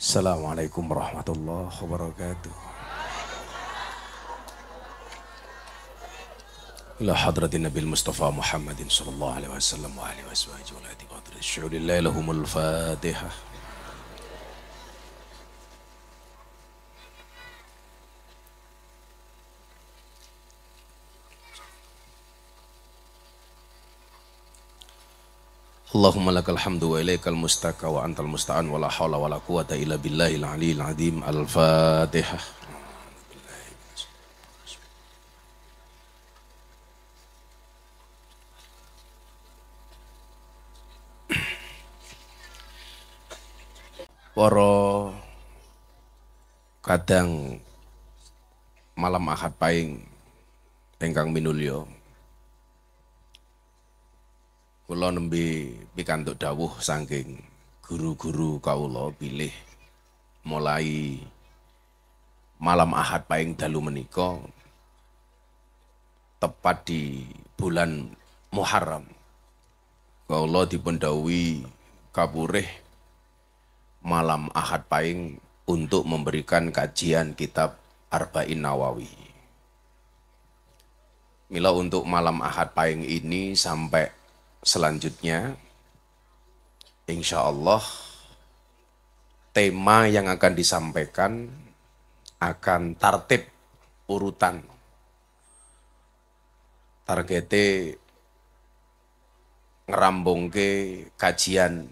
السلام عليكم ورحمة الله وبركاته إلى حضرة النبي المصطفى محمد صلى الله عليه وسلم وعلى وأزواجه وآله وأطهاره الشعور لله لهم الفاتحة Allahumma lakal hamdu wa ilaikal mustaka wa antal musta'an wa la hawla wa la quwata illa billahil aliyil azim. Al-Fatihah. Poro kadang malam ahad pahing engkang minulio kula nembe pikantuk dawuh saking guru-guru kawula bilih mulai malam Ahad paing dalu menika tepat di bulan Muharram. Kawula dipun dawuhi kapurih malam Ahad paing untuk memberikan kajian kitab Arba'in Nawawi. Mila untuk malam Ahad paing ini sampai selanjutnya, insya Allah tema yang akan disampaikan akan tartip urutan. Targete ngerambung ke kajian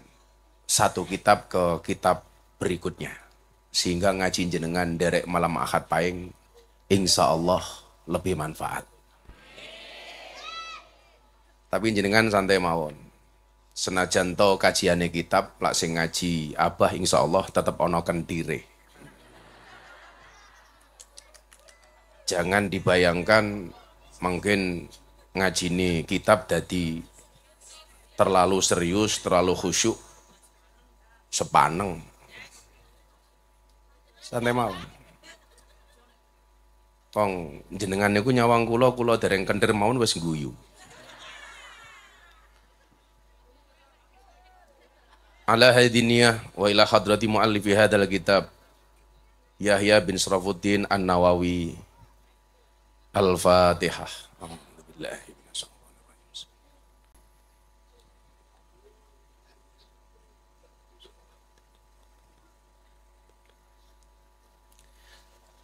satu kitab ke kitab berikutnya. Sehingga ngaji jenengan derek malam ahad paing, insya Allah lebih manfaat. Tapi jenengan santai mawon. Senajan to kajiannya kitab, lak sing ngaji Abah insya Allah tetap ono kentire. Jangan dibayangkan mungkin ngaji ini kitab jadi terlalu serius, terlalu khusyuk, sepaneng. Santai mawon. Tong jenengan niku nyawang kula kula dereng kender mawon wis guyu. ala hadiniyah wa ila hadrati muallifi hadzal kitab Yahya bin Shrafuddin An-Nawawi Al-Fatihah.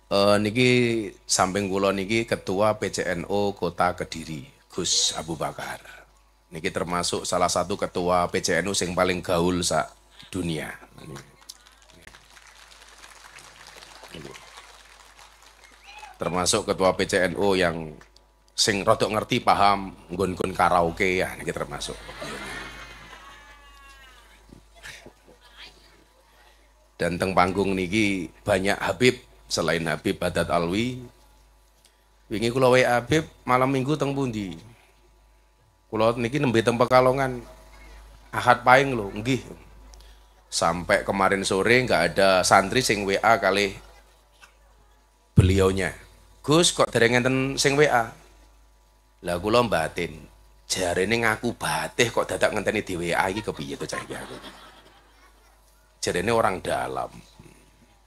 Uh, niki samping kula niki ketua PCNO Kota Kediri Gus Abu Bakar. Niki termasuk salah satu ketua PCNU sing paling gaul sa dunia. Termasuk ketua PCNU yang sing rotok ngerti paham gun gun karaoke ya niki termasuk. Dan teng panggung niki banyak Habib selain Habib Badat Alwi. Wingi kula Habib malam Minggu teng pundi? nih niki nembe teng Pekalongan ahad paing lho, nggih. Sampai kemarin sore nggak ada santri sing WA kali beliaunya. Gus kok dereng enten sing WA? Lah kula batin. Jarene ngaku batih kok dadak ngenteni di WA iki kepiye to cah iki aku. Jarene orang dalam.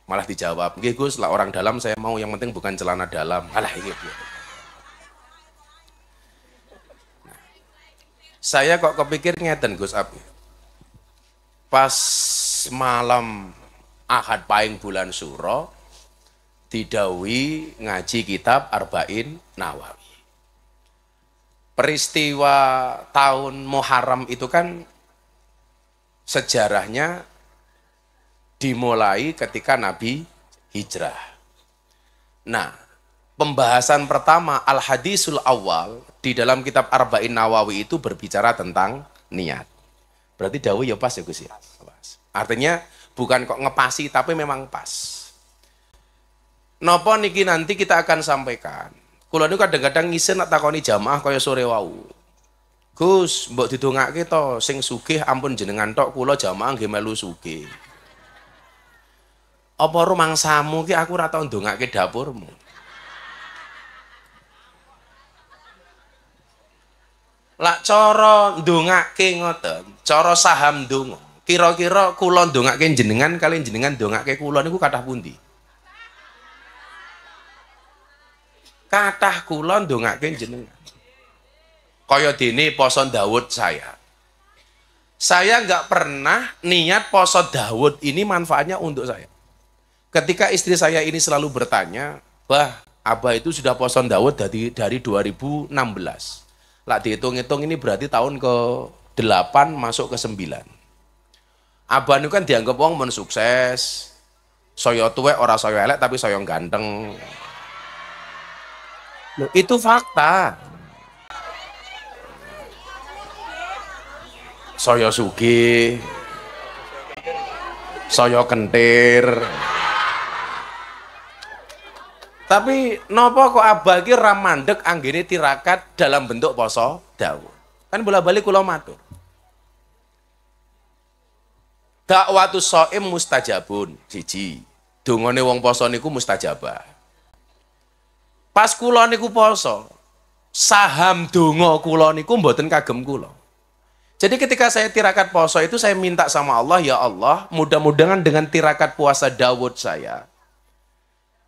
Malah dijawab, "Nggih Gus, lah orang dalam saya mau yang penting bukan celana dalam." Alah iki. Iya, iya. Saya kok kepikir ngeten Gus Abi. Pas malam Ahad pahing bulan Suro, didawi ngaji kitab Arba'in Nawawi. Peristiwa tahun Muharram itu kan sejarahnya dimulai ketika Nabi hijrah. Nah, pembahasan pertama al-hadisul awal di dalam kitab Arba'in Nawawi itu berbicara tentang niat. Berarti dawu ya pas ya Gus ya. Artinya bukan kok ngepasi tapi memang pas. Nopo niki nanti kita akan sampaikan. Kalau ini kadang-kadang ngisi nak takoni jamaah kaya sore wau. Gus, mbok didongake kita sing sugih ampun jenengan tok kula jamaah nggih melu sugih. Apa rumangsamu ki aku ora tau ndongake dapurmu. Lak coro ndongake ngoten, coro saham kiro Kira-kira dunga ndongake jenengan kalian jenengan kulon itu kata bundi. pundi? kulon kulon ndongake jenengan. Kaya dini poson Dawud saya. Saya nggak pernah niat poso Dawud ini manfaatnya untuk saya. Ketika istri saya ini selalu bertanya, wah Abah itu sudah poso Dawud dari dari 2016." Lah dihitung-hitung ini berarti tahun ke 8 masuk ke 9. Abah itu kan dianggap wong men sukses. Saya tuwek ora saya elek tapi saya ganteng. Loh, itu fakta. Saya sugih. Saya kentir. Tapi nopo kok abah ki ramandek anggini tirakat dalam bentuk poso dawu. Kan bola balik kula matur. Dakwatu shaim mustajabun, siji. Dungane wong poso niku mustajabah. Pas kula niku poso, saham donga kula niku mboten kagem kula. Jadi ketika saya tirakat poso itu saya minta sama Allah, ya Allah, mudah-mudahan dengan tirakat puasa Dawud saya,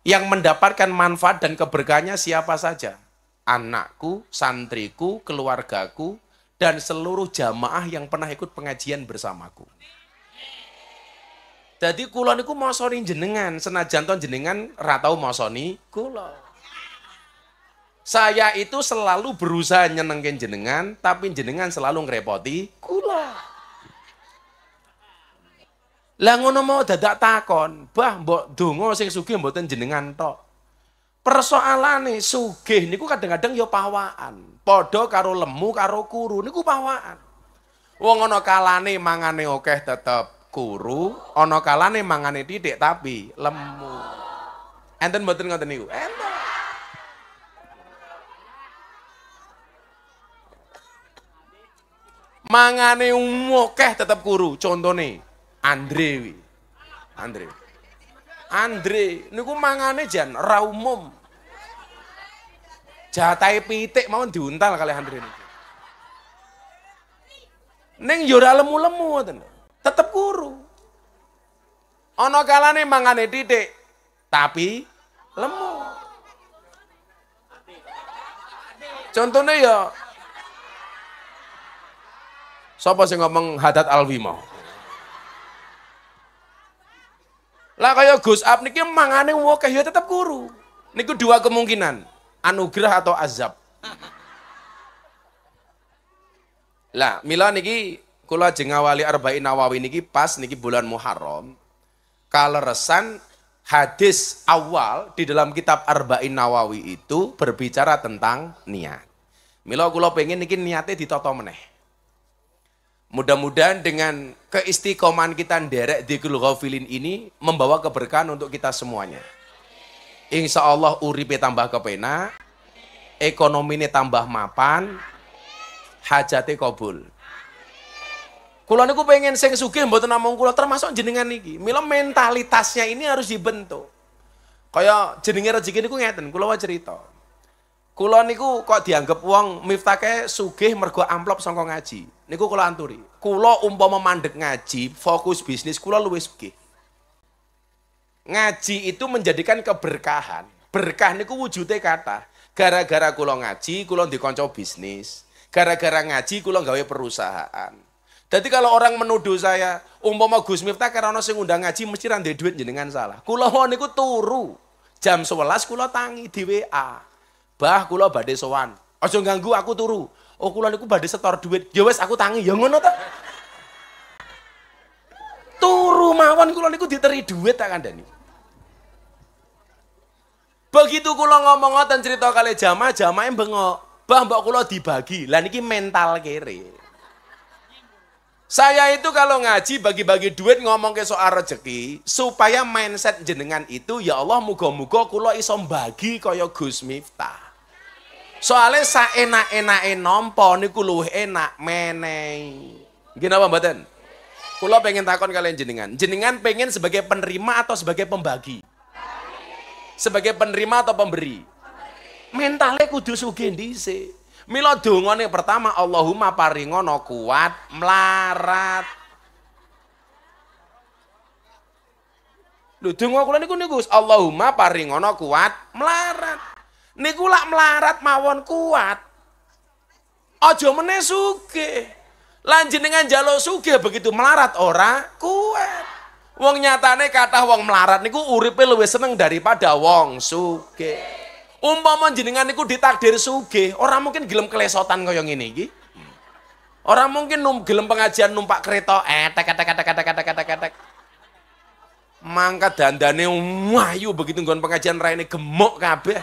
yang mendapatkan manfaat dan keberkahannya siapa saja? Anakku, santriku, keluargaku, dan seluruh jamaah yang pernah ikut pengajian bersamaku. Jadi kulon itu mosoni jenengan, senajan ton jenengan ratau mosoni kulon. Saya itu selalu berusaha nyenengin jenengan, tapi jenengan selalu ngerepoti kulah. Lah ngono mau dadak takon, bah mbok donga sing sugih mboten jenengan tok. Persoalane sugih niku kadang-kadang ya pawaan. Padha karo lemu karo kuru niku pawaan. Wong ana kalane mangane akeh tetep kuru, ana kalane mangane titik tapi lemu. Enten mboten ngoten niku? Enten. Mangane akeh tetep kuru, contone. Andre wi. Andre. Andre niku mangane jan ra umum. Jatai pitik mawon diuntal kali Andre niku. Ning yo ya ora lemu-lemu ngoten. Tetep guru. Ana kalane mangane titik tapi lemu. Contohnya ya Sapa sih ngomong hadat alwi mau? Lah kaya Gus Ab niki mangane wakeh ya tetap guru. Niku dua kemungkinan, anugerah atau azab. Lah, mila niki kula jengawali ngawali Arba'in Nawawi niki pas niki bulan Muharram. Kaleresan hadis awal di dalam kitab Arba'in Nawawi itu berbicara tentang niat. Mila kula pengen niki niate ditoto meneh. Mudah-mudahan dengan keistiqoman kita derek di ghafilin ini membawa keberkahan untuk kita semuanya. Insya Allah uripe tambah kepena, ekonomi ini tambah mapan, hajati kabul. Kuloniku aku pengen sing sugih mboten namung kula termasuk jenengan niki. Mila mentalitasnya ini harus dibentuk. Kaya jenenge rezeki niku ngeten, kula wae cerita. Kuloniku niku kok dianggap uang? miftake sugih mergo amplop songkong ngaji. Niku kula anturi. Kula umpama mandek ngaji, fokus bisnis kula luwes sugih. Ngaji itu menjadikan keberkahan. Berkah niku wujudnya kata. Gara-gara kula ngaji, kula dikonco bisnis. Gara-gara ngaji kula gawe perusahaan. Jadi kalau orang menuduh saya, umpama Gus Miftah karena sing undang ngaji mesti ra duit jenengan salah. Kula niku turu. Jam 11 kula tangi di WA. Bah kula badhe sowan. Aja ganggu aku turu oh kula niku badhe setor duit. Ya aku tangi, ya ngono ta. Turu mawon kula niku diteri duit tak kandhani. Begitu kula ngomong ngoten cerita kali jama yang bengok. Bah mbok kula dibagi. Lah niki mental kere. Saya itu kalau ngaji bagi-bagi duit ngomong ke soal rezeki supaya mindset jenengan itu ya Allah muga-muga kula iso bagi kaya Gus Miftah soalnya saya enak enak nampa niku luwih enak meneng gimana mbak mboten? pengen takon kalian jenengan. Jenengan pengen sebagai penerima atau sebagai pembagi? Sebagai penerima atau pemberi? Mentale kudu sugih Milo dungo nih pertama Allahumma paringono kuat melarat. lu donga kula niku niku Allahumma paringono kuat melarat niku lak melarat mawon kuat. Ojo meneh sugih. lanjut dengan jalo sugih begitu melarat ora kuat. Wong nyatane kata wong melarat niku uripe luwih seneng daripada wong sugih. Umpama jenengan niku ditakdir sugih, Orang mungkin gelem kelesotan kaya ini, iki. Orang mungkin num gelem pengajian numpak kereta etek kata etek etek etek etek etek. Mangkat dandane wayu begitu nggon pengajian raine gemuk kabeh.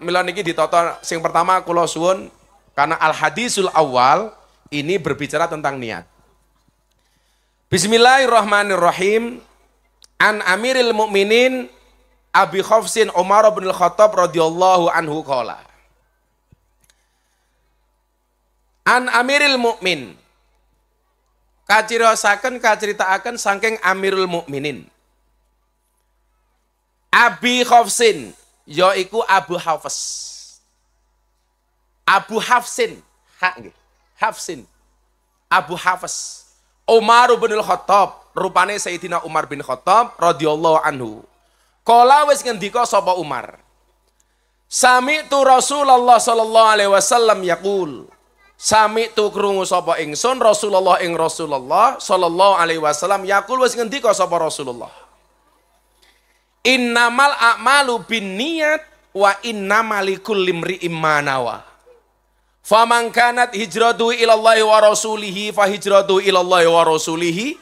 mila niki ditoto sing pertama kula suwun karena al hadisul awal ini berbicara tentang niat. Bismillahirrahmanirrahim. An Amiril Mukminin Abi Khafsin Umar bin Al-Khattab radhiyallahu anhu qala. An Amiril Mukmin Kacirosaken kaceritaken saking Amirul Mukminin. Abi Khafsin yaiku Abu Hafs. Abu Hafsin, Ha, nggih. Hafsin. Abu Hafs. Umar bin Khattab, rupane Sayyidina Umar bin Khattab radhiyallahu anhu. Kala wis ngendika sapa Umar? Sami tu Rasulullah sallallahu alaihi wasallam yaqul. Sami tu krungu sapa ingsun Rasulullah ing Rasulullah sallallahu alaihi wasallam yaqul wis ngendika sapa Rasulullah. Innamal a'malu bin niat wa innamalikul limri immanawa. Faman kanat hijratu ilallahi wa rasulihi fa hijratu ilallahi wa rasulihi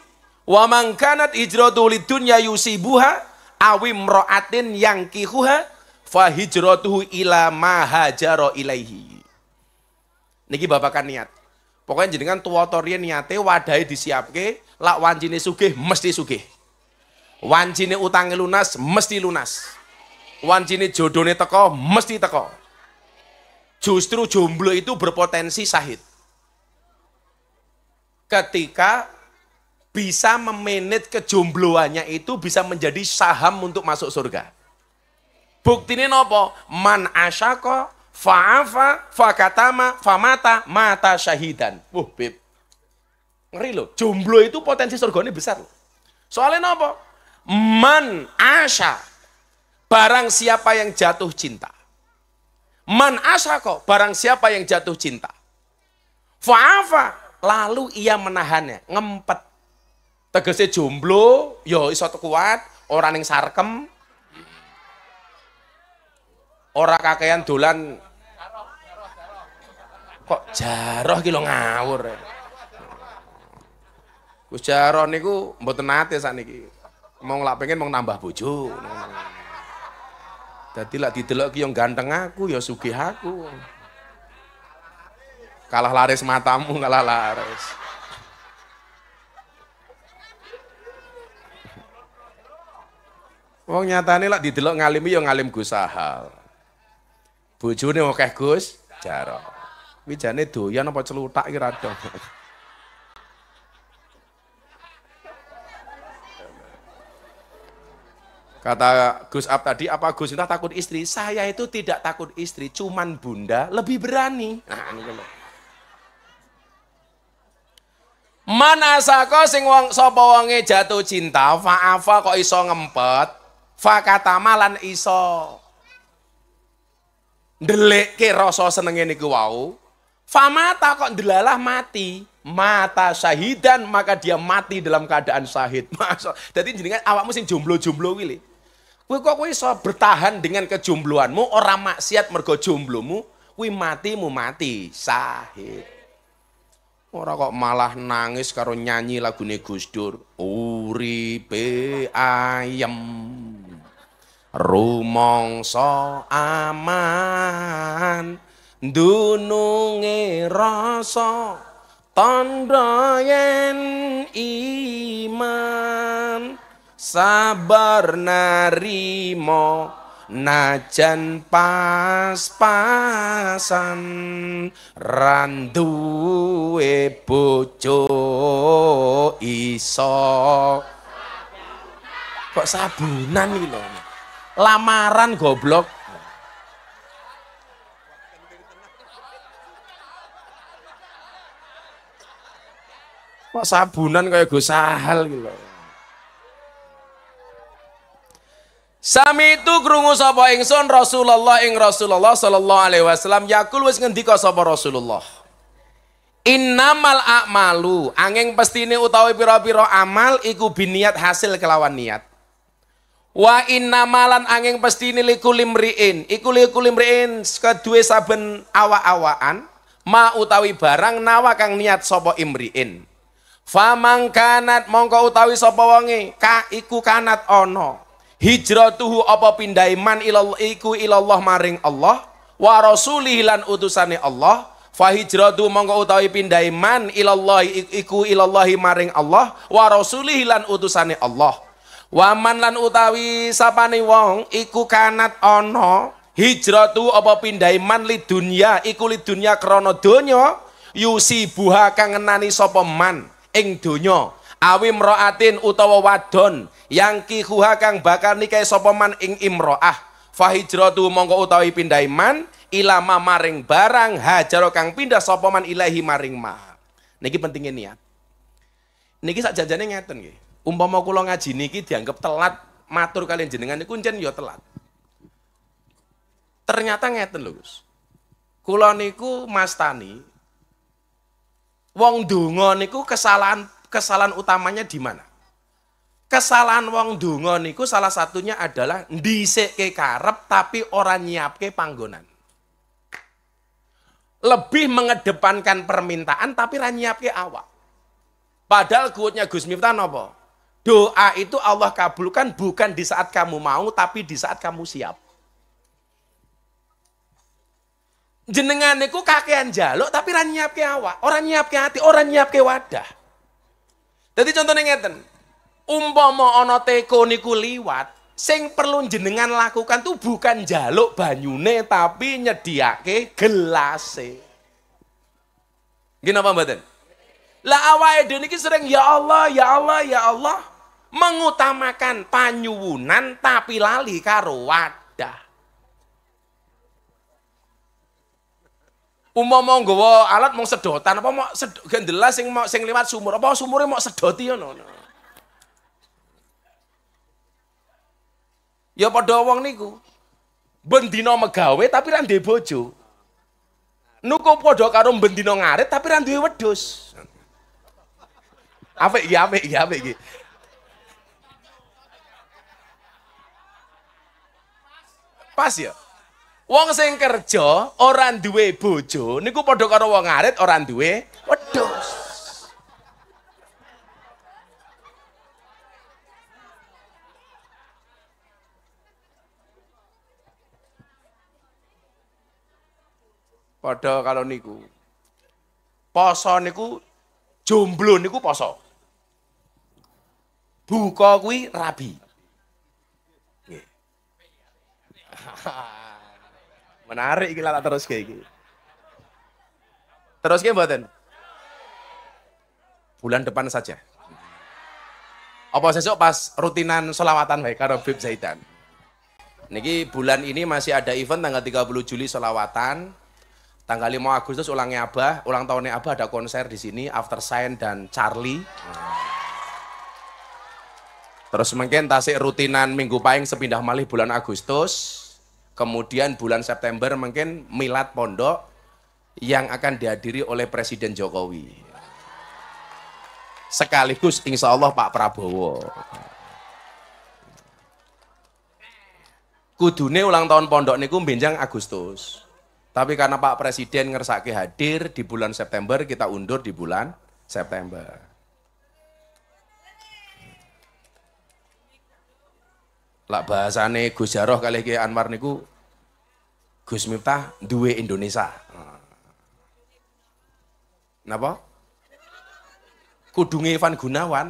wa man kanat hijratu dunya yusibuha awim ra'atin yang kihuha fa hijratu ila ma hajaro ilaihi. Niki bapak kan niat. Pokoknya jenengan tuwa torian niate wadai disiapke, lak wancine sugih mesti sugih. Wancine utangnya lunas mesti lunas. Wancine jodohnya teko mesti teko. Justru jomblo itu berpotensi sahid. Ketika bisa memanage kejombloannya itu bisa menjadi saham untuk masuk surga. Bukti ini nopo? Man asyaka fa'afa fa'katama fa'mata mata syahidan. Wuh, Beb. Ngeri loh, jomblo itu potensi ini besar loh. Soalnya nopo? Man asya. Barang siapa yang jatuh cinta. Man asya kok. Barang siapa yang jatuh cinta. Fa'afa. Lalu ia menahannya. Ngempet. Tegasnya jomblo. Yo ya iso kuat. Orang yang sarkem. Orang kakean dolan. Kok jaroh kilo ngawur ya. Gus Jaroh niku mboten nate sakniki mau ngelap pengen mau nambah bojo jadi lah didelok yang ganteng aku ya sugih aku kalah laris matamu kalah laris Wong nyatane lak didelok ngalimi ya ngalim Gus Sahal. Bojone akeh Gus Jarok. Wijane doyan apa celutak iki rada. Kata Gus Ab tadi, apa Gus Indah takut istri? Saya itu tidak takut istri, cuman bunda lebih berani. Nah, ini loh. Mana saka sing wong sapa wonge jatuh cinta, afa kok iso ngempet, fa kata malan iso ndelikke rasa senenge niku wau. mata kok delalah mati, mata syahidan maka dia mati dalam keadaan syahid. maksud Dadi jenengan awakmu sing jomblo-jomblo kuwi Kuwi kok kuwi iso bertahan dengan kejombloanmu, ora maksiat mergo jomblomu, kuwi matimu mati sahid. Ora kok malah nangis karo nyanyi lagune Gus Dur, uripe ayem. rumongso aman, dununge rasa tandha iman sabar narimo najan pas-pasan randuwe bojo iso kok sabunan iki lho lamaran goblok kok sabunan kayak gue sahal gitu Sami itu krungu sapa ingsun Rasulullah ing Rasulullah sallallahu alaihi wasallam yakul wis ngendika sapa Rasulullah. Innamal a'malu angeng pestine utawi pira-pira amal iku biniat hasil kelawan niat. Wa innamalan angeng pestine likulimriin iku limriin kedue saben awak-awakan ma utawi barang nawa kang niat sapa imriin. Famangkanat mongko utawi sapa wonge ka iku kanat ana hijratuhu apa pindai man ilallah iku ilallah maring Allah wa rasulih lan utusane Allah fa hijratu mongko utawi pindai man ilallah iku ilallahi maring Allah wa rasulih lan utusane Allah waman lan utawi sapane wong iku kanat ono hijratu apa pindai man li iku li dunya krana donya yusi buha kangenani sapa man ing donya Awi mroatin utawa wadon yang kihuha kang bakal nikahi sopoman ing imroah fahijratu mongko utawi pindaiman man ilama maring barang hajaro kang pindah sopoman ilahi maring ma niki pentingnya niat niki sak jajane ngeten nggih umpama kula ngaji niki dianggap telat matur kalian jenengan niku ncen ya telat ternyata ngeten lho Gus kula niku mastani wong donga niku kesalahan kesalahan utamanya di mana? Kesalahan wong dungo niku salah satunya adalah ke karep tapi orang nyiap ke panggonan. Lebih mengedepankan permintaan tapi nyiap ke awak. Padahal kuatnya Gus Miftah nopo? Doa itu Allah kabulkan bukan di saat kamu mau tapi di saat kamu siap. Jenengan niku kakean jaluk tapi nyiap ke awak, orang nyiap ke hati, orang nyiap ke wadah. Jadi contohnya ngeten, umpama ono teko niku liwat, sing perlu jenengan lakukan tuh bukan jaluk banyune tapi nyediake gelase. Gini apa mbak Lah awal dhewe niki sering ya Allah, ya Allah, ya Allah mengutamakan panyuwunan tapi lali karo umomo nggawa alat mau sedotan apa mau sedot gendela sing mau sing liwat sumur apa sumure mau sedoti ngono. Ya, ya padha wong niku. Bendina megawe tapi ra ndek bojo. Nuku padha karo bendina ngarit tapi ra duwe wedhus. Apik iki apik iki apik iki. Apa, ya, apa, ya, ya. Pas, ya. Wong sing kerja ora duwe bojo niku padha karo wong arit ora duwe wedhus. Padha kalau niku. Poso niku jomblo niku poso. Buka kuwi rabi. Nggih. Menarik kita tak terus kayak gitu. Terus kayak buatan. Bulan depan saja. Apa sesuk pas rutinan solawatan baik karo Bib Zaidan. Niki bulan ini masih ada event tanggal 30 Juli solawatan. Tanggal 5 Agustus ulangnya Abah, ulang tahunnya Abah ada konser di sini After Sign dan Charlie. Terus mungkin tasik rutinan Minggu Pahing sepindah malih bulan Agustus. Kemudian bulan September mungkin milad pondok yang akan dihadiri oleh Presiden Jokowi. Sekaligus insya Allah Pak Prabowo. Kudune ulang tahun pondok niku benjang Agustus. Tapi karena Pak Presiden ngersake hadir di bulan September, kita undur di bulan September. Lak bahasane Gus Jaroh kali ke Anwar niku Gus Miftah duwe Indonesia. Napa? Kudung Ivan Gunawan.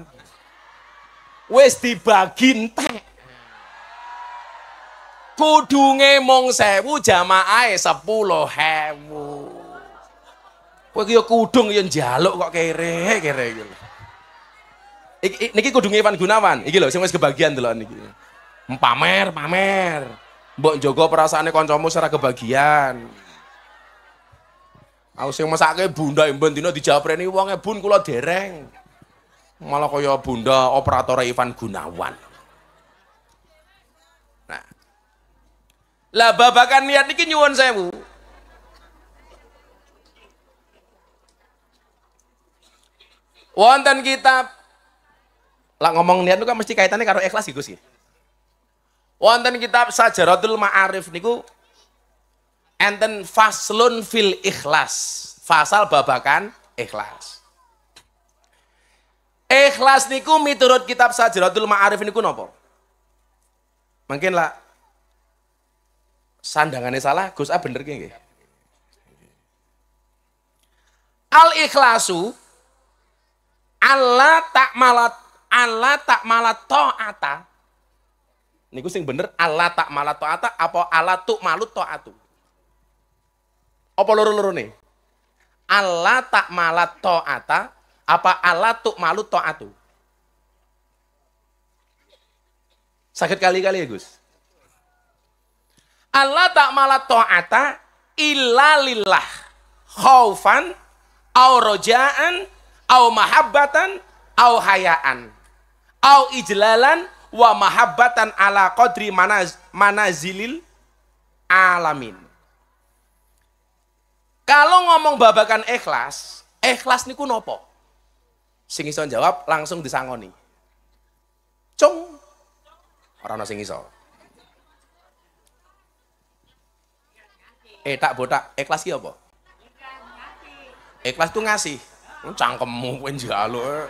wes dibagi entek. Kudunge mung 1000 e sepuluh hewu. Kowe ki ya kudung ya jaluk kok kere-kere gitu. Niki kudung Evan Gunawan. Iki loh, sing sebagian kebagian delokan niki. Pamer, pamer. Mbok jogo perasaannya koncomu secara kebagian. Aku sing masake bunda yang ben dijawab reni uangnya bun kula dereng. Malah kaya bunda operator Ivan Gunawan. Nah. Lah babakan niat niki saya bu Wonten kitab. Lah ngomong niat itu kan mesti kaitannya karo ikhlas gus sih wonten kitab Sajaratul Ma'arif niku enten faslun fil ikhlas. Fasal babakan ikhlas. Ikhlas niku miturut kitab Sajaratul Ma'arif niku nopo? Mungkin lah sandangannya salah, Gus A bener nggih. Al ikhlasu Allah tak malat Allah tak malat ta'ata Niku sing bener Allah tak malat ata, apa Allah tu malut atu. Apa loro-loro nih? Allah tak malat ata, apa Allah tu malut atu. Sakit kali-kali ya Gus. Allah tak malat taata illa lillah khaufan au rojaan au mahabbatan au hayaan au ijlalan wa mahabbatan ala qadri manaz, manazilil alamin. Kalau ngomong babakan ikhlas, ikhlas niku nopo? Sing iso jawab langsung disangoni. Cung. Ora ana sing iso. Eh tak botak, ikhlas ki apa? Ikhlas tuh ngasih. Cangkemmu kowe njaluk.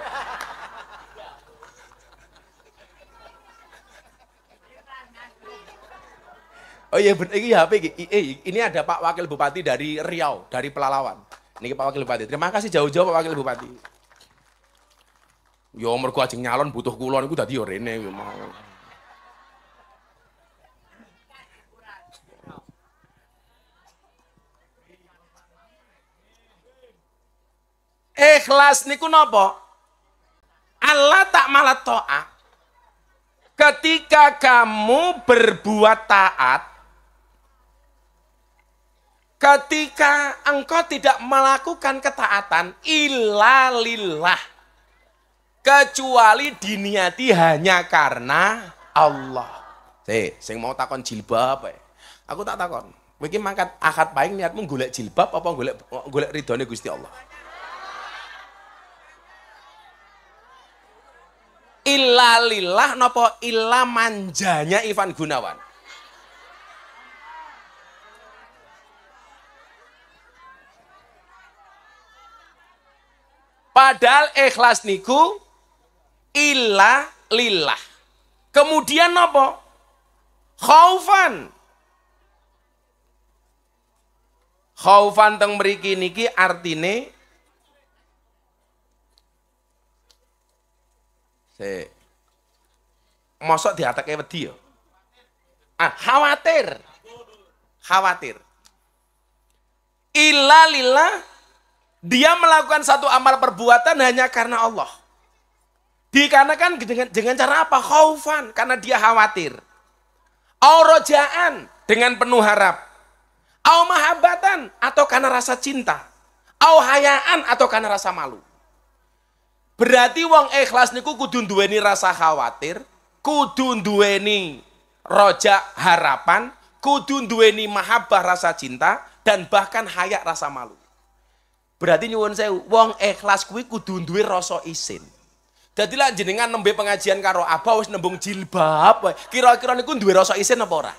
Oh iya ini ya HP Ini ada Pak Wakil Bupati dari Riau, dari Pelalawan. Ini Pak Wakil Bupati. Terima kasih jauh-jauh Pak Wakil Bupati. Yo mergo ajeng nyalon butuh kulon, gue dadi yo rene yo mau. Ikhlas niku napa? Allah tak malah toa, Ketika kamu berbuat taat, ketika engkau tidak melakukan ketaatan ilalillah kecuali diniati hanya karena Allah. Teh, sing mau takon jilbab ya. Aku tak takon. Kowe iki mangkat akad paing niatmu golek jilbab apa golek golek ridhone Gusti Allah? Ilalillah napa illa manjanya Ivan Gunawan? Padahal ikhlas niku ilah lillah. Kemudian nopo? Khaufan. Khaufan teng mriki niki artine se Mosok diatake wedi ya. Ah, khawatir. Khawatir. ilah lillah dia melakukan satu amal perbuatan hanya karena Allah. Dikarenakan dengan, dengan cara apa? Khaufan, karena dia khawatir. Aurojaan, dengan penuh harap. Au mahabatan, atau karena rasa cinta. Au hayaan, atau karena rasa malu. Berarti wong ikhlas niku kudu duweni rasa khawatir, kudu duweni rojak harapan, kudu duweni mahabbah rasa cinta dan bahkan hayak rasa malu. Berarti nyuwun saya wong ikhlas kuwi kudu duwe rasa isin. Dadi lak jenengan nembe pengajian karo Abah wis nembung jilbab Kira-kira niku duwe rasa isin apa ora?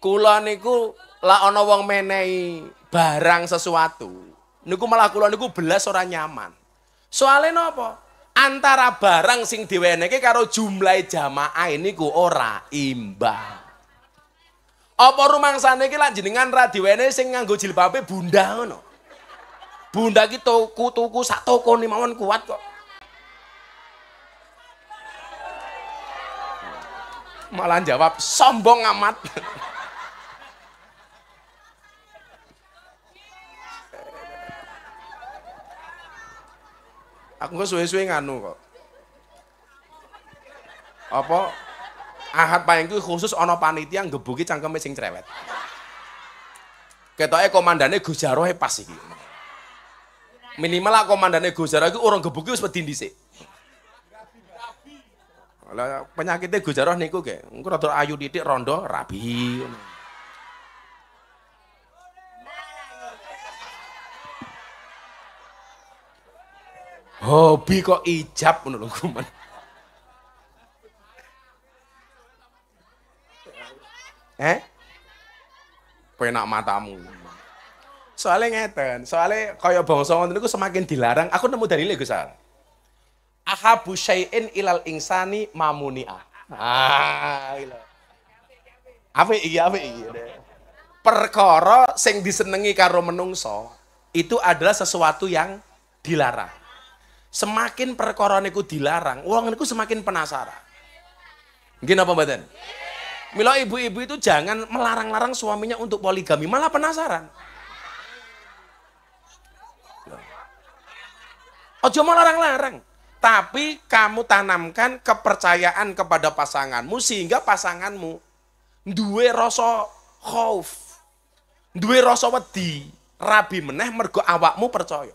Kula niku lak ana wong menehi barang sesuatu, niku malah kula niku belas orang nyaman. Soale nopo antara barang sing diweneke karo jumlah jamaah ini niku ora imbang. Apa rumangsane iki lak jenengan ra diwene sing nganggo jilbabe bunda no, Bunda ki tuku-tuku sak toko ni mawon kuat kok. Malah jawab sombong amat. Aku engko suwe-suwe nganu kok. Apa Ahad Pahing kuwi khusus ana panitia nggebuki cangkeme sing cerewet. Ketoke komandane Gus Jarohe pas iki. Minimal lah komandane Gus Jaroh iki urung gebuki wis wedi dhisik. Lah penyakitnya Gus Jaroh niku ge, engko rada ayu titik rondo rabi. hobi kok ijab menurut lho kuman. Eh? Penak matamu. Soalnya ngeten, soalnya kaya bangsa ngonten itu semakin dilarang. Aku nemu dalile Gus Aha Ahabu syai'in ilal insani mamuni Ah, Apa iya apa iya Perkara sing disenengi karo menungso itu adalah sesuatu yang dilarang semakin perkara niku dilarang, wong niku semakin penasaran. Nggih apa mboten? Iya. Mila ibu-ibu itu jangan melarang-larang suaminya untuk poligami, malah penasaran. Ojo mau larang-larang. Tapi kamu tanamkan kepercayaan kepada pasanganmu sehingga pasanganmu duwe rasa khauf. Duwe rasa wedi, rabi meneh mergo awakmu percaya.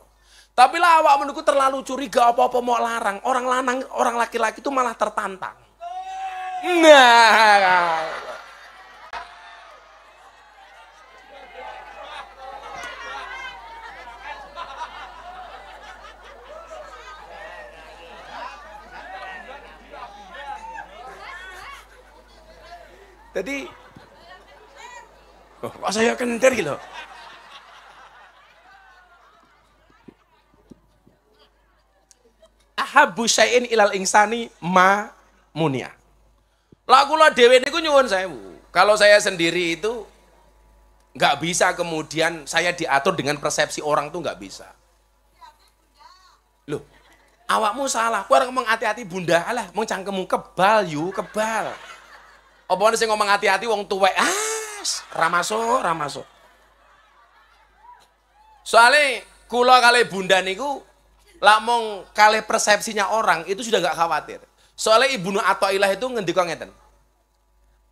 Tapi lah awak menurutku terlalu curiga apa-apa mau larang. Orang lanang, orang laki-laki itu malah tertantang. Nah. Jadi, oh, saya kentir gitu. ahabu syai'in ilal insani ma munia. Lagu lo dewi niku nyuwun bu. Kalau saya sendiri itu nggak bisa kemudian saya diatur dengan persepsi orang tuh nggak bisa. Loh, awakmu salah. Kau orang ngomong hati-hati bunda, alah, mau cangkemmu kebal yu, kebal. Apa ini sih ngomong hati-hati wong tuwe? ah, ramaso, ramaso. Soalnya kula kali bunda niku lamong kalih persepsinya orang itu sudah gak khawatir. Soalnya Ibnu Athaillah itu ngendika ngeten.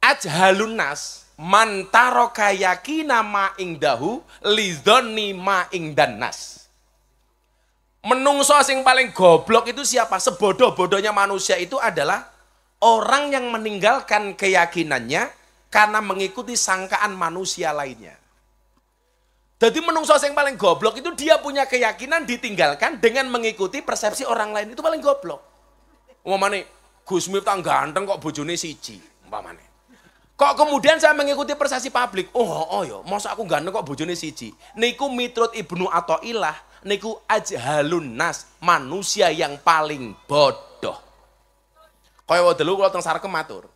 Ajhalun nas man taraka yakina ma ingdahu lidhonni ma ingdan nas. Menungso sing paling goblok itu siapa? Sebodoh-bodohnya manusia itu adalah orang yang meninggalkan keyakinannya karena mengikuti sangkaan manusia lainnya. Jadi menungso yang paling goblok itu dia punya keyakinan ditinggalkan dengan mengikuti persepsi orang lain. Itu paling goblok. Umpamane Gus Miftah ganteng kok bojone siji, umpamane. Kok kemudian saya mengikuti persepsi publik? Oh, oh, oh yo, ya, masa aku ganteng kok bojone siji. Niku mitrut Ibnu atau ilah? niku ajhalun nas, manusia yang paling bodoh. Kaya wae dulu kula teng sarkem matur.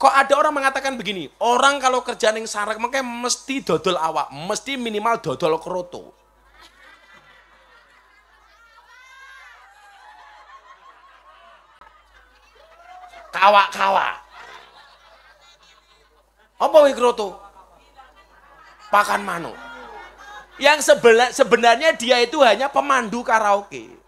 Kok ada orang mengatakan begini, orang kalau kerja yang sarak makanya mesti dodol awak, mesti minimal dodol kroto. Kawa-kawa. Apa wih kroto? Pakan mano. Yang sebenarnya dia itu hanya pemandu karaoke.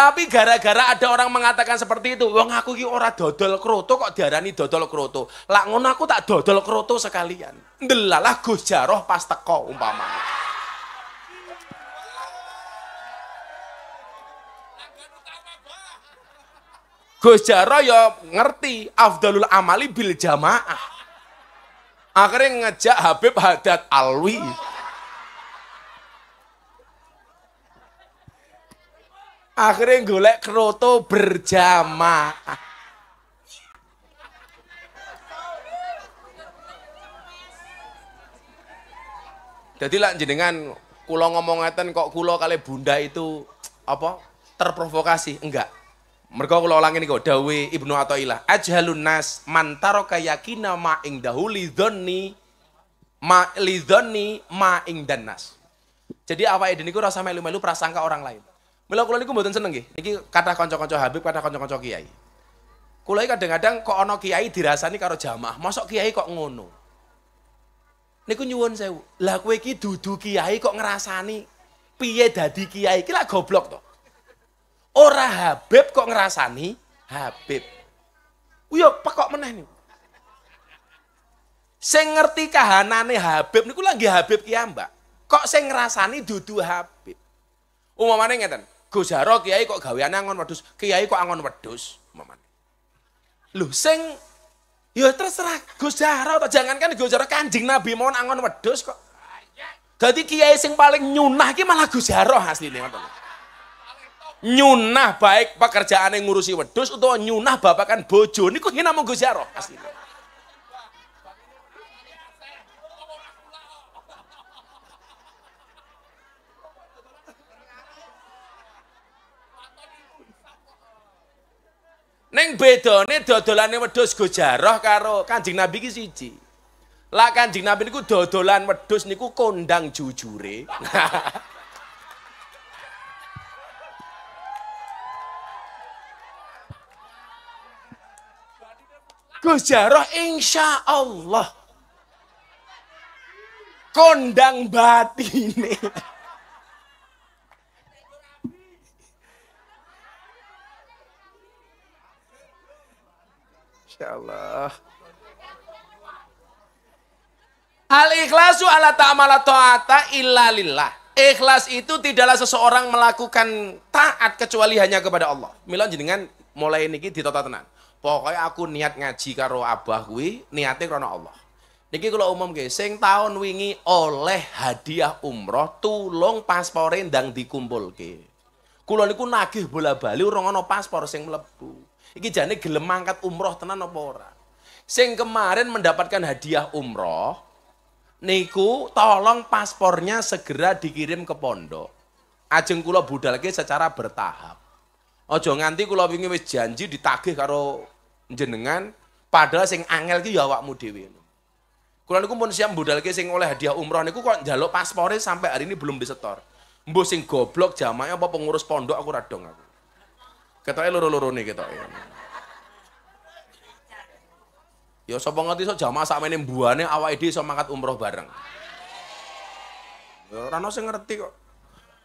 Tapi gara-gara ada orang mengatakan seperti itu, wong aku ki ora dodol kroto kok diarani dodol kroto. Lah ngono aku tak dodol kroto sekalian. Ndelalah Gus Jaroh pas teko umpama. Gus Jaroh ya ngerti afdalul amali bil jamaah. Akhirnya ngejak Habib Haddad Alwi. akhirnya golek kroto berjamaah jadi lah jenengan kulo ngomong ngeten kok kulo kali bunda itu apa terprovokasi enggak mereka kulo ulangi kok dawe ibnu Athaillah ajhalun nas mantaro kayakina ma ing dahuli doni ma li dzanni ma ing danas jadi apa ini iku rasa melu-melu prasangka orang lain Mula kula niku mboten seneng nggih. Niki kata kanca-kanca Habib, kata kanca-kanca kiai. Kula kadang-kadang kok ana kiai dirasani karo jamaah, mosok kiai kok ngono. Niku nyuwun sewu. Lah kowe iki dudu kiai kok ngrasani piye dadi kiai? Ki lak goblok to. Ora Habib kok ngrasani Habib. Uyo pekok meneh niku. Sing ngerti kahanane Habib niku lagi Habib Kiai, Mbak. Kok sing ngrasani dudu Habib? Umumane ngeten. Gozaro kiai kok gawean angon wedus, kiai kok angon wedus, mamane. Lho sing ya terserah Gozaro atau kan Gozaro Kanjeng Nabi mohon angon wedus kok. Jadi kiai sing paling nyunah ki malah asli asline ngoten. Nyunah baik pekerjaane ngurusi wedus utawa nyunah babakan bojo niku hina mung Gozaro asline. Neng bedone dodolannya wedhus gojaroh karo Kanjeng Nabi ki siji. Lah Kanjeng Nabi niku dodolan wedus niku kondang jujure. Gus Jaroh insya Allah kondang nih. Masya Allah. Al ikhlasu ala ta'amala ta'ata illa lillah. Ikhlas itu tidaklah seseorang melakukan taat kecuali hanya kepada Allah. Mila jenengan mulai niki ditata tenan. Pokoknya aku niat ngaji karo abah kuwi niatnya karena Allah. Niki kalau umum ke, sing tahun wingi oleh hadiah umroh tulung paspore ndang dikumpul ke. Kulo niku nagih bola bali urung ana paspor sing mlebu. Iki jane gelem mangkat umroh tenan apa ora? Sing kemarin mendapatkan hadiah umroh niku tolong paspornya segera dikirim ke pondok. Ajeng kula budalke secara bertahap. Ojo nganti kula wingi wis janji ditagih karo jenengan padahal sing angel ki ya awakmu dhewe. Kula niku pun siap budalke sing oleh hadiah umroh niku kok njaluk paspore sampai hari ini belum disetor. Mbok sing goblok jamaah apa pengurus pondok aku radong aku. Ketoke loro-lorone ketoke. Yo sapa ngerti so jamaah sakmene mbuane awake dhewe iso mangkat umroh bareng. Rano ora ono sing ngerti kok.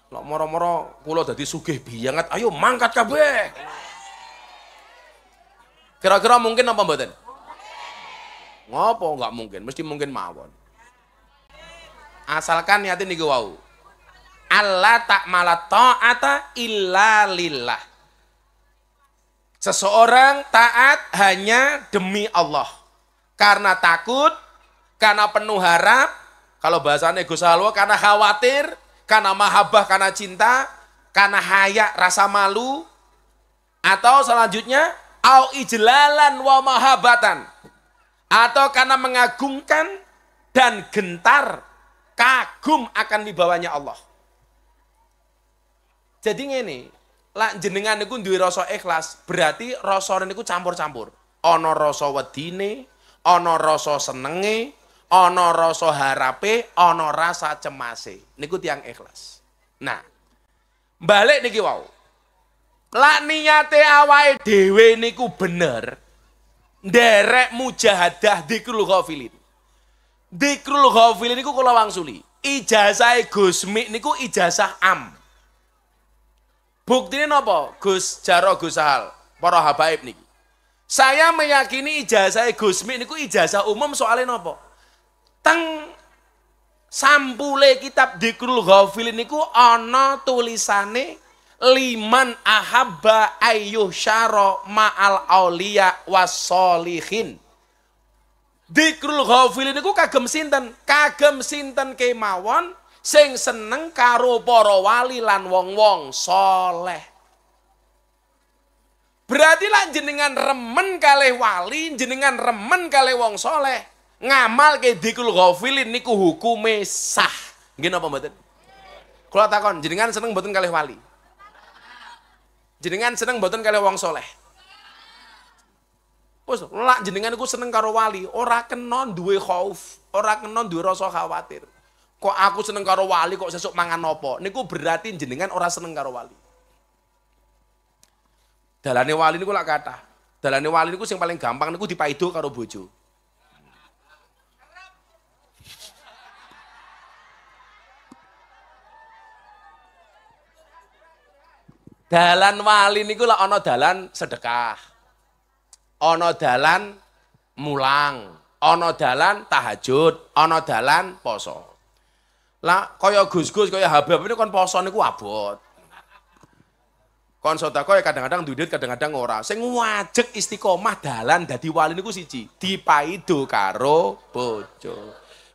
Lok moro-moro kula dadi sugih biangat. ayo mangkat kabeh. Kira-kira mungkin apa mboten? Ngopo enggak mungkin, mesti mungkin mawon. Asalkan niatin niku wau. Allah tak malah ta'ata illa lillah. Seseorang taat hanya demi Allah. Karena takut, karena penuh harap, kalau bahasanya Gus Halwa, karena khawatir, karena mahabbah, karena cinta, karena hayak, rasa malu, atau selanjutnya, au ijlalan wa mahabatan. Atau karena mengagungkan dan gentar, kagum akan dibawanya Allah. Jadi ini, lak jenengan niku duwe rasa ikhlas, berarti rasane niku campur-campur. Ana rasa wedine, ana rasa senenge, ana rasa harape, ana rasa cemase. Niku tiang ikhlas. Nah, balik niki wau. Lak niate awake dhewe niku bener. Nderek mujahadah dikrul ghafilin. Dikrul ghafilin niku kula wangsuli. Ijazah gusmi niku ijazah am. Buktine nopo, Gus Jaro Gus Sahal, para habaib niki. Saya meyakini ijazah Gusmi niku ijazah umum soalnya nopo. Teng sampule kitab Dikrul Ghafil niku ana tulisane liman ahabba ayuh syara ma'al auliya wasolihin. Dikrul Ghafil niku kagem sinten? Kagem sinten kemawon sing seneng karo para wali lan wong-wong soleh. Berarti lah jenengan remen kalih wali, jenengan remen kalih wong soleh. Ngamal ke dikul gofilin niku hukume sah. Gini apa mboten? Kalau takon, jenengan seneng mboten kalih wali. Jenengan seneng mboten kalih wong soleh. Wes lak jenengan ku seneng karo wali, ora kenon duwe khauf, ora kenon duwe rasa khawatir. Kok aku seneng karo wali kok sesuk mangan nopo? Niku berarti jenengan ora seneng karo wali. Dalane wali niku lak kata. Dalane wali niku sing paling gampang niku dipaido karo bojo. Dalan wali niku lak ana dalan sedekah. Ana dalan mulang, ana dalan tahajud, ana dalan poso. Lah kaya Gus-gus kaya habab ini kan poso niku abot. Kon sota kaya kadang-kadang duduk kadang-kadang ora. Sing wajek istiqomah dalan dadi wali niku siji, dipaido karo bojo.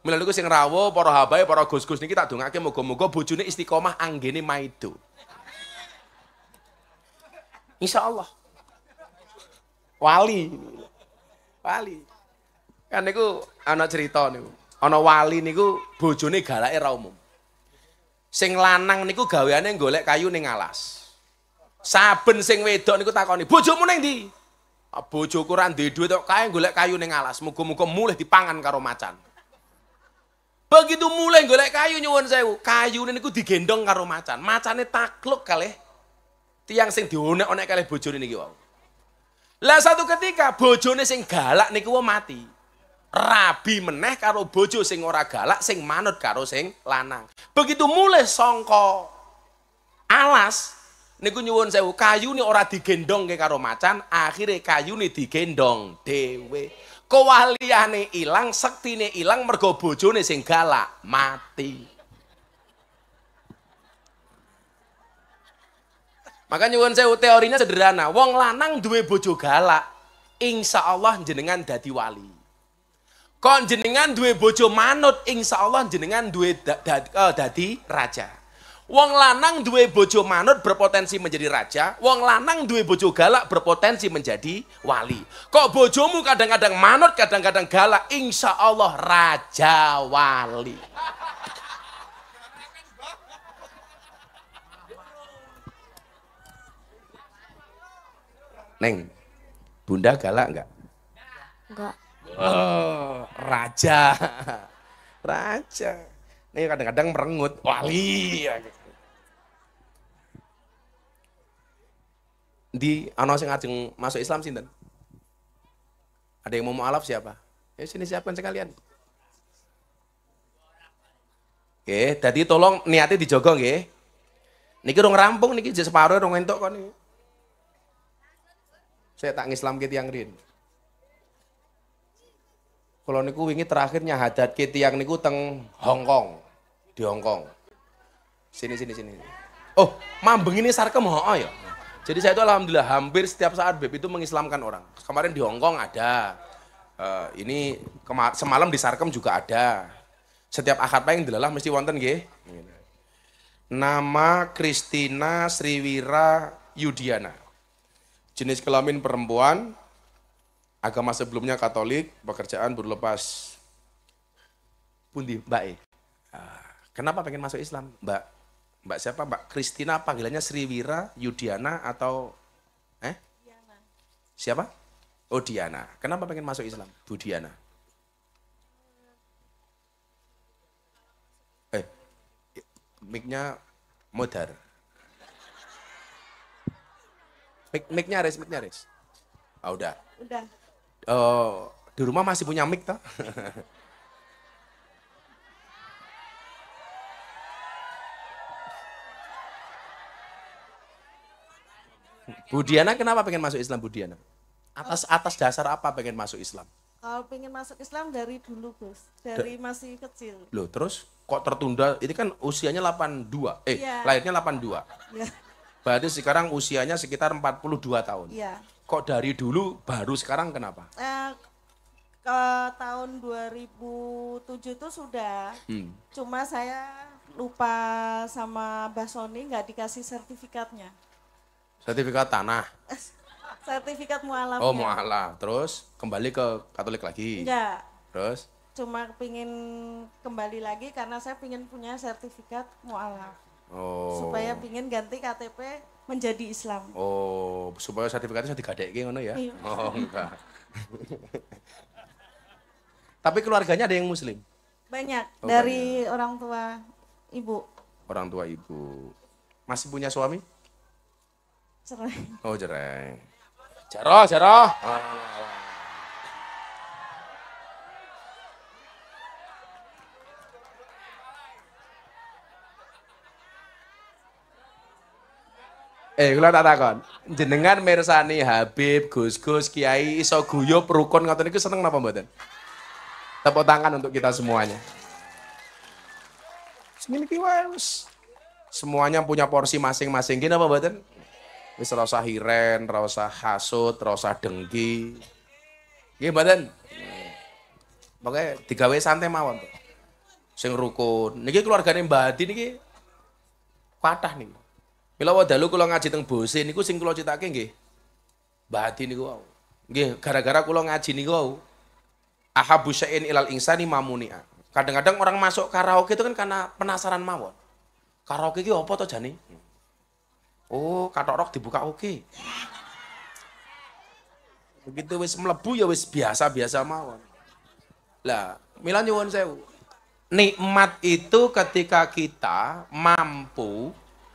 Mila niku sing rawo para habae para Gus-gus niki tak dongake moga muga bojone istiqomah anggene maido. Insya Allah. Wali. Wali. Kan niku anak cerita niku. Ono wali niku bojone galake ra umum. Sing lanang niku gaweane golek kayu ning alas. Saben sing wedok niku takoni, "Bojomu ning ndi?" Ah, "Bojoku ra duwe dhuwit kok kae golek kayu ning alas. Muga-muga mulih dipangan karo macan." Begitu mulai golek kayu nyuwun sewu, kayu niku digendong karo macan. Macane takluk kalih tiang sing dionek-onek kalih bojone niki wau. Lah satu ketika bojone sing galak niku mati rabi meneh karo bojo sing ora galak sing manut karo sing lanang begitu mulai songko alas niku nyuwun sewu kayu ini ora digendong ke karo macan akhirnya kayu ini digendong dewe kewaliane ilang ini ilang mergo ini sing galak mati Maka nyuwun saya teorinya sederhana, wong lanang duwe bojo galak, insya Allah jenengan dadi wali. Kon jenengan duwe bojo manut, insya Allah jenengan duwe dadi da, da, eh, da, raja. Wong lanang duwe bojo manut berpotensi menjadi raja, wong lanang duwe bojo galak berpotensi menjadi wali. Kok bojomu kadang-kadang manut, kadang-kadang galak, insya Allah raja wali. Neng, bunda galak enggak? Oh, raja. Raja. Ini kadang-kadang merengut, wali. Ya, gitu. Di ana sing ajeng masuk Islam sinten? Ada yang mau mualaf siapa? Ya sini siapkan sekalian. Oke, jadi tolong niatnya dijogong nggih. Niki rong rampung niki separuh rong entuk kan niki. Saya tak ngislam gitu tiang rin. Kalau niku wingi terakhirnya hadat ke tiang niku teng Hong Kong. Di Hong Kong. Sini sini sini. Oh, mambeng ini sarkem ho ya. Jadi saya itu alhamdulillah hampir setiap saat beb itu mengislamkan orang. Kemarin di Hong Kong ada. Uh, ini semalam di Sarkem juga ada. Setiap akad paling dilalah mesti wonten nggih. Nama Kristina Sriwira Yudiana. Jenis kelamin perempuan, agama sebelumnya Katolik, pekerjaan berlepas lepas. Pundi, Mbak E. Ah, kenapa pengen masuk Islam? Mbak, Mbak siapa? Mbak Kristina, panggilannya Sriwira, Yudiana, atau eh? Diana. Siapa? Oh Diana. Kenapa pengen masuk Islam? Bu Diana. Eh, miknya nya modar. Mic, miknya nya Aris, mic-nya Aris. Ah, udah. Udah uh, di rumah masih punya mic toh? Budiana kenapa pengen masuk Islam Budiana? Atas atas dasar apa pengen masuk Islam? Kalau pengen masuk Islam dari dulu Gus, dari masih kecil. Loh terus kok tertunda? Ini kan usianya 82, eh ya. lahirnya 82. Ya. Berarti sekarang usianya sekitar 42 tahun. Iya kok dari dulu baru sekarang kenapa? Uh, ke tahun 2007 itu sudah, hmm. cuma saya lupa sama Mbak Sony nggak dikasih sertifikatnya. Sertifikat tanah? Sertifikat mualaf. Oh ya. mualaf, terus kembali ke Katolik lagi? Enggak. Terus? Cuma pingin kembali lagi karena saya pingin punya sertifikat mualaf. Oh. Supaya pingin ganti KTP menjadi Islam. Oh, supaya sertifikatnya saya digadek ngono ya. Iya. Oh, enggak. Tapi keluarganya ada yang muslim? Banyak, oh, dari banyak. orang tua ibu. Orang tua ibu. Masih punya suami? Cerai. Oh, cerai. Ceroh, ceroh. Eh, kula tak takon. Jenengan mirsani Habib, Gus-Gus, Kiai iso guyub rukun ngoten niku seneng napa mboten? Tepuk tangan untuk kita semuanya. Semiliki wae wis. Semuanya punya porsi masing-masing. Gini apa mboten? Wis rasa hiren, rasa hasut, rasa dengki. Nggih mboten? Pokoke digawe santai mawon. Sing rukun. Niki keluargane Mbak Adi niki patah niki. Mila wadalu kula ngaji teng Bose niku sing kula citake nggih. Bati niku wau. Nggih, gara-gara kula ngaji niku wau. Ahabu syai'in ilal insani mamunia. Kadang-kadang orang masuk karaoke itu kan karena penasaran mawon. Karaoke ki apa to jane? Oh, katok rok dibuka oke. Okay. Begitu wis melebu ya wis biasa-biasa mawon. Lah, mila nyuwun sewu. Nikmat itu ketika kita mampu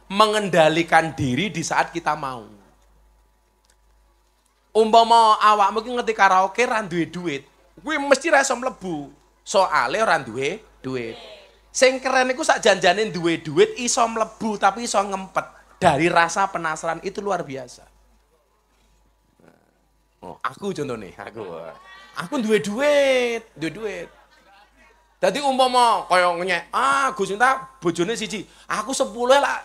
mengendalikan diri di saat kita mau. Umpama awak mungkin ngerti karaoke ra duwe duit, kuwi mesti ra iso mlebu. Soale ora duwe duit. Sing keren iku sak janjane duwe duit iso mlebu tapi iso ngempet dari rasa penasaran itu luar biasa. Nah, oh, aku contohnya, aku. Aku duwe duit, duwe duit. Jadi umpama kaya ngenyek, ah Gus Cinta bojone siji, aku 10 lah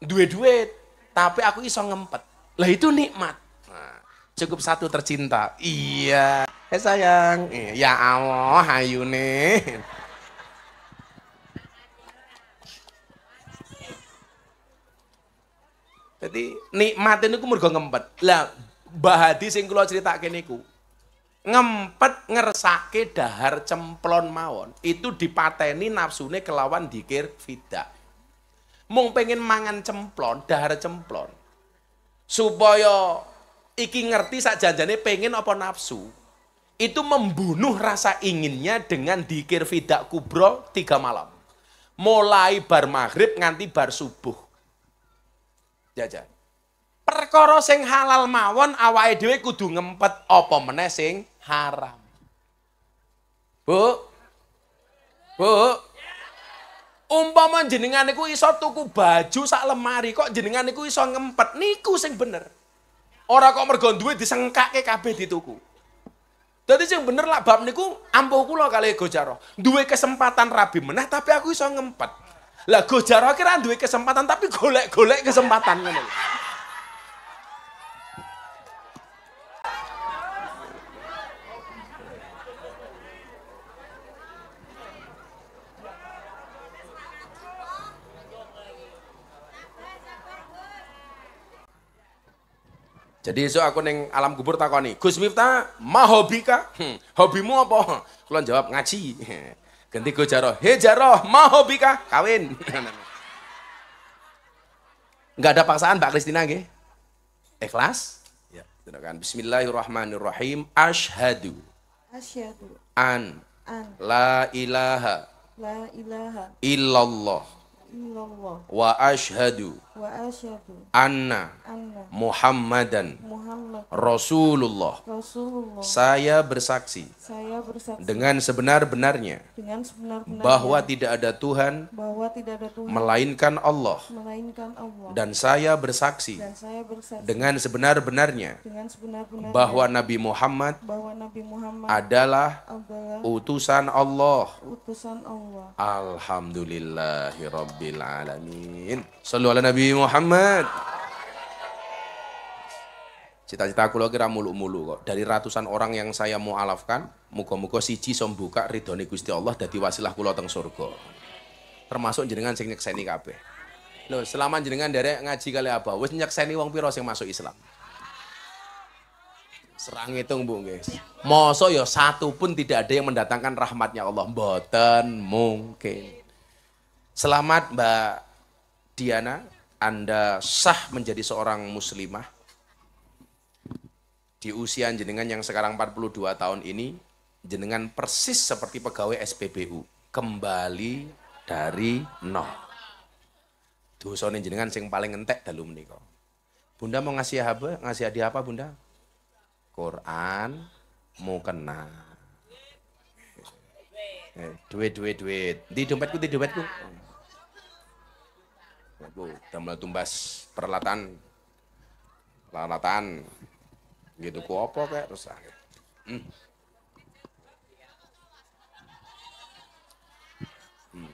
duit duit, tapi aku iso ngempet. Lah itu nikmat. Nah. cukup satu tercinta. Iya. Eh hey, sayang, iya, ya Allah, nih. Jadi nikmat ini kumur mergo ngempet. Lah bahati sing cerita kini niku ngempet ngeresake dahar cemplon mawon itu dipateni nafsune kelawan dikir fidak Mau pengen mangan cemplon, dahar cemplon. Supaya iki ngerti sak janjane pengen apa nafsu. Itu membunuh rasa inginnya dengan dikir fidak kubro tiga malam. Mulai bar maghrib nganti bar subuh. Jajan. Ya, ya. Perkara sing halal mawon awake dhewe kudu ngempet apa meneh sing haram. Bu. Bu. umpama jenengan niku iso tuku baju sak lemari kok jenengan niku iso ngempet niku sing bener ora kok mergo duwe disengkake kabeh dituku dadi sing bener lak bab niku ampuh kula kali gojaro duwe kesempatan rabi menah tapi aku iso ngempet lah gojaro kira duwe kesempatan tapi golek-golek kesempatan ngene Jadi esok aku neng alam kubur takoni, Gus Miftah, mah hobi kah? Hmm, hobimu apa? Kulon jawab ngaji. Ganti gue jaroh, Hei jaroh, mah hobi kah? Kawin. Enggak ada paksaan Mbak Kristina nggih. Ikhlas? Ya, silakan. Bismillahirrahmanirrahim. Ashhadu. Asyhadu. An. An. La ilaha. La ilaha. Illallah. Illallah. Wa ashhadu anna, anna Muhammadan, Rasulullah. saya bersaksi, dengan sebenar-benarnya bahwa tidak ada Tuhan, bahwa tidak ada Tuhan melainkan, Allah, melainkan Allah dan saya bersaksi, dan saya bersaksi dengan sebenar-benarnya sebenar bahwa Nabi Muhammad, bahwa Nabi Muhammad adalah, adalah utusan Allah. Utusan Allah. Alhamdulillahirabbil alamin. Sallu ala Nabi Muhammad. Cita-cita aku kira mulu-mulu kok. Dari ratusan orang yang saya mau alafkan, muka-muka siji sombuka buka ridhone Gusti Allah dari wasilah kula teng surga. Termasuk jenengan sing nyekseni kabeh. Loh, selama jenengan dari ngaji kali apa? Wis nyekseni wong piro sing masuk Islam? Serang itu bu guys. Moso ya satu pun tidak ada yang mendatangkan rahmatnya Allah. Mboten mungkin. Selamat Mbak Diana, anda sah menjadi seorang muslimah di usia jenengan yang sekarang 42 tahun ini jenengan persis seperti pegawai SPBU kembali dari nol dosa jenengan sing paling entek dalu menika Bunda mau ngasih apa? Ngasih hadiah apa Bunda? Quran mau kena. Eh, duit, duit, duit. Di dompetku, di dompetku udah mulai tumbas peralatan peralatan gitu ku apa kayak terus hmm. hmm.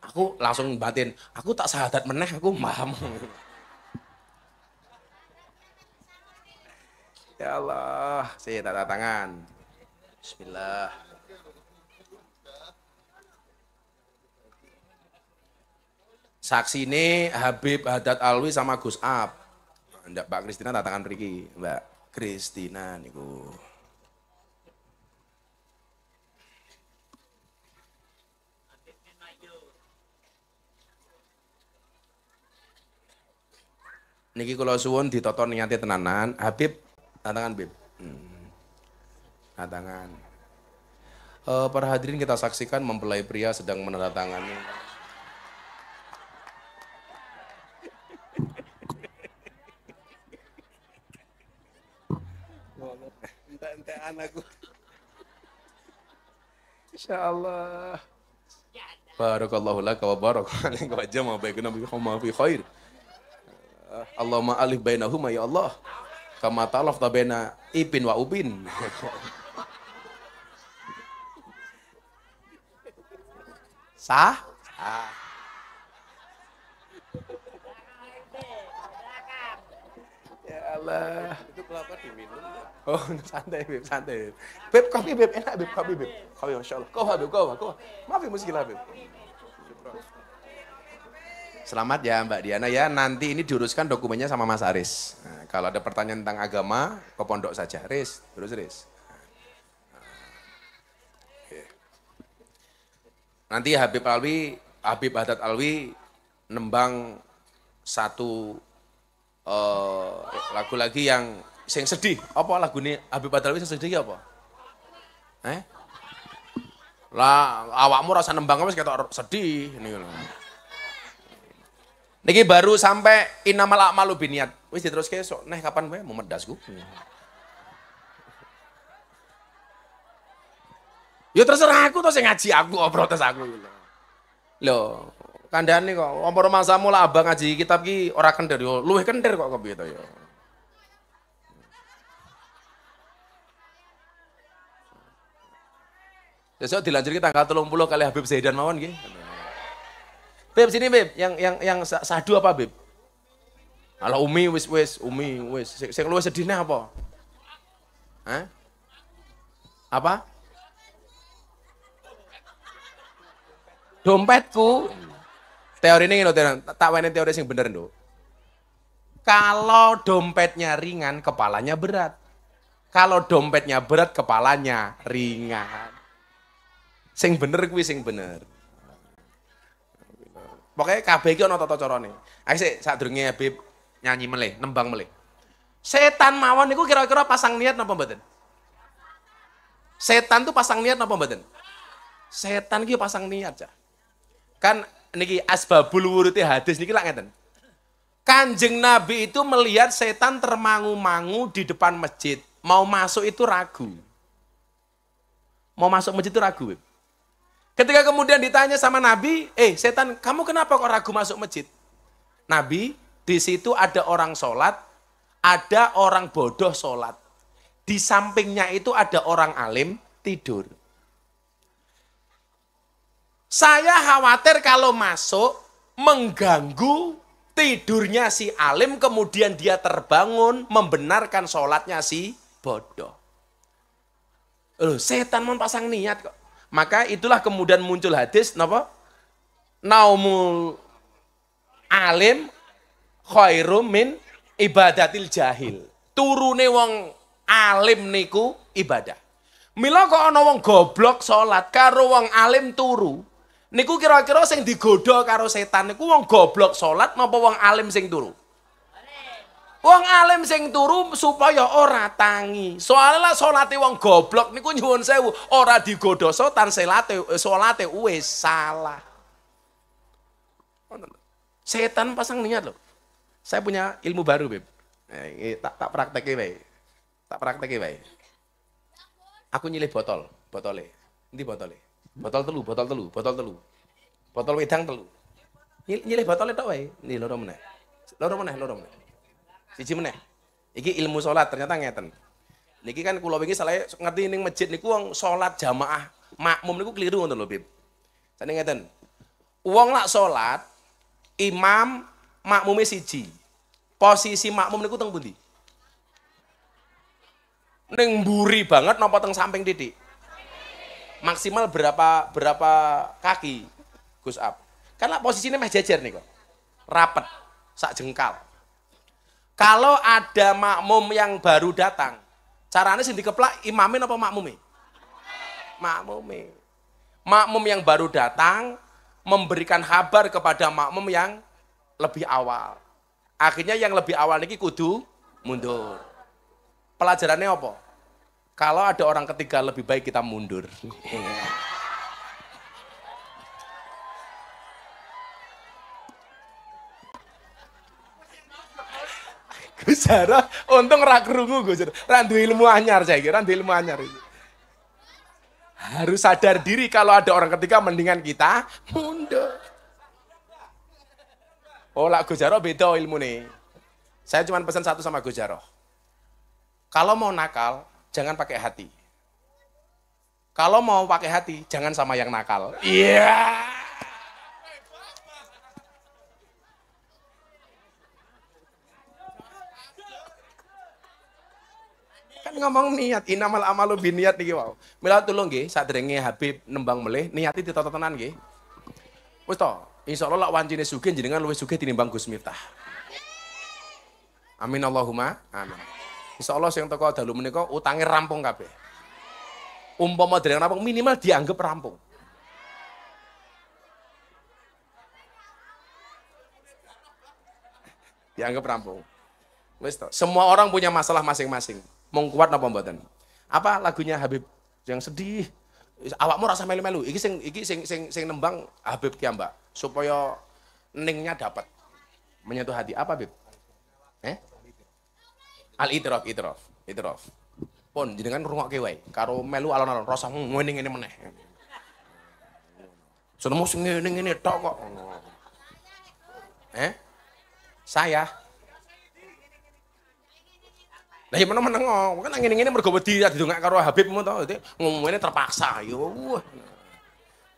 aku langsung batin aku tak sahadat meneh aku maham ya Allah saya tanda tangan Bismillah Saksi ini Habib Haddad Alwi sama Gus Ab. Ndak Pak Kristina tatakan Riki, Mbak Kristina niku. Niki kalau suwun ditonton niate tenanan, Habib tantangan Bib. Hmm. Tantangan. E, para hadirin kita saksikan mempelai pria sedang menandatangani. Anakku, Insya Allah. Barakallahu laka wa barakallahu wa jama baikuna bihuma fi khair. Allahumma alif bainahuma ya Allah. Kama talaf tabena ipin wa ubin. Sah? Sah. Allah. Itu kelapa diminum. Ya? Oh, santai Beb, santai. Beb, kopi Beb, enak Beb, kopi Beb. Kopi Masya Allah. Kau Beb, kau, kau. Maaf ya, muskilah Beb. Selamat ya Mbak Diana ya, nanti ini diuruskan dokumennya sama Mas Aris. Nah, kalau ada pertanyaan tentang agama, ke pondok saja. Aris, terus Aris. Nah. Nanti Habib Alwi, Habib Haddad Alwi nembang satu Eh, lagu lagi yang sing sedih. Apa lagu ini Habib Badalwi sing sedih apa? Eh? Lah awakmu rasa nembang apa sekitar sedih ini loh Niki baru sampai inamal akmalu biniat. Wis ke so neh kapan gue mau gue? Yo terserah aku tuh saya ngaji aku protes aku. Loh, kandhane kok. Apa masamu lah abang ngaji kitab ki ora kendher yo, luwih kendher kok kepiye to yo. Besok dilanjut kita tanggal 30 kali Habib Zaidan mawon nggih. Beb sini Beb, yang yang yang sadu apa Beb? Ala Umi wis wis Umi wis sing, sing luwih apa? Hah? Apa? Dompetku. Teori ini lo tenang, tak wene teori sing bener lo Kalau dompetnya ringan, kepalanya berat. Kalau dompetnya berat, kepalanya ringan. Sing bener gue sing bener. Pokoknya kabeh iki ana tata carane. Ayo sik sadurunge Habib nyanyi mele, nembang mele. Setan mawon gue kira-kira pasang niat napa mboten? Setan tuh pasang niat napa mboten? Setan ki pasang niat, aja, Kan niki asbabul wurute hadis niki lak ngeten. Kanjeng Nabi itu melihat setan termangu-mangu di depan masjid. Mau masuk itu ragu. Mau masuk masjid itu ragu. Ketika kemudian ditanya sama Nabi, eh setan kamu kenapa kok ragu masuk masjid? Nabi, di situ ada orang sholat, ada orang bodoh sholat. Di sampingnya itu ada orang alim tidur. Saya khawatir kalau masuk mengganggu tidurnya si alim kemudian dia terbangun membenarkan sholatnya si bodoh. Loh, setan mau pasang niat kok. Maka itulah kemudian muncul hadis napa? Naumul alim khairum min ibadatil jahil. Turune wong alim niku ibadah. Mila kok ana wong goblok salat karo wong alim turu, niku kira-kira sing digodha karo setan niku wong goblok salat napa wong alim sing turu? Wong alim sing turu supaya ora tangi. Soalnya lah salate wong goblok niku nyuwun sewu, ora digodha setan salate salate wis salah. Setan pasang niat loh. Saya punya ilmu baru, Beb. Eh, tak tak praktekin baik. Tak praktekin baik. Aku nyilih botol, botole. Endi botole botol telu, botol telu, botol telu. Botol wedang telu. Nyilih botolnya tau wae. Nih loro meneh. Loro meneh, loro meneh. Siji meneh. Iki ilmu sholat ternyata ngeten. Niki kan kulo begini salah ngerti ning masjid niku wong sholat jamaah makmum niku keliru ngoten lho, Bib. Sane ngeten. Wong lak sholat imam makmume siji. Posisi makmum niku teng pundi? Ning mburi banget napa teng samping titik? maksimal berapa berapa kaki Gus Ab? Karena posisinya meh jajar nih kok. rapat, sak jengkal. Kalau ada makmum yang baru datang, caranya sih dikeplak imamin apa makmumi? Makmumi. Makmum yang baru datang memberikan kabar kepada makmum yang lebih awal. Akhirnya yang lebih awal lagi kudu mundur. Pelajarannya apa? Kalau ada orang ketiga lebih baik kita mundur. Gus untung rak rungu Gus Randu ilmu anyar saya kira, randu ilmu anyar itu. Harus sadar diri kalau ada orang ketiga mendingan kita mundur. Oh, lah Gus beda ilmu nih. Saya cuma pesan satu sama Gus Kalau mau nakal, jangan pakai hati. Kalau mau pakai hati, jangan sama yang nakal. Iya. Yeah. Kan ngomong niat, inamal amalu biniat niki wow. Mila tulung nggih, sadrenge Habib nembang melih, niati ditata tenan nggih. Wis to, insyaallah lak wancine sugih jenengan luwih sugih tinimbang Gus Miftah. Amin Allahumma amin. Insyaallah sing teko dalu menika utangnya rampung kabeh. Umpamanya yang rampung minimal dianggap rampung. Dianggap rampung. Wis semua orang punya masalah masing-masing. Mengkuat pembuatan. napa mboten? Apa lagunya Habib yang sedih? Awakmu rasa melu-melu. Iki sing iki sing sing sing nembang Habib ya, Mbak. Supaya ningnya dapat menyentuh hati. Apa, Habib? Eh? Al itrof, itrof, itrof. Pun jenengan rumah kewai. karo melu alon-alon rasa ngene ngene meneh. Senemu sing ngene ngene tok kok. Eh? Saya. Lah ya mana mana kok, kan ngene-ngene mergo wedi didongak karo Habibmu itu itu ini terpaksa ya yo.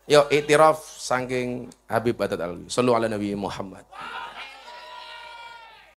Yo itirof saking Habib Atat Alwi. Sallu ala Nabi Muhammad.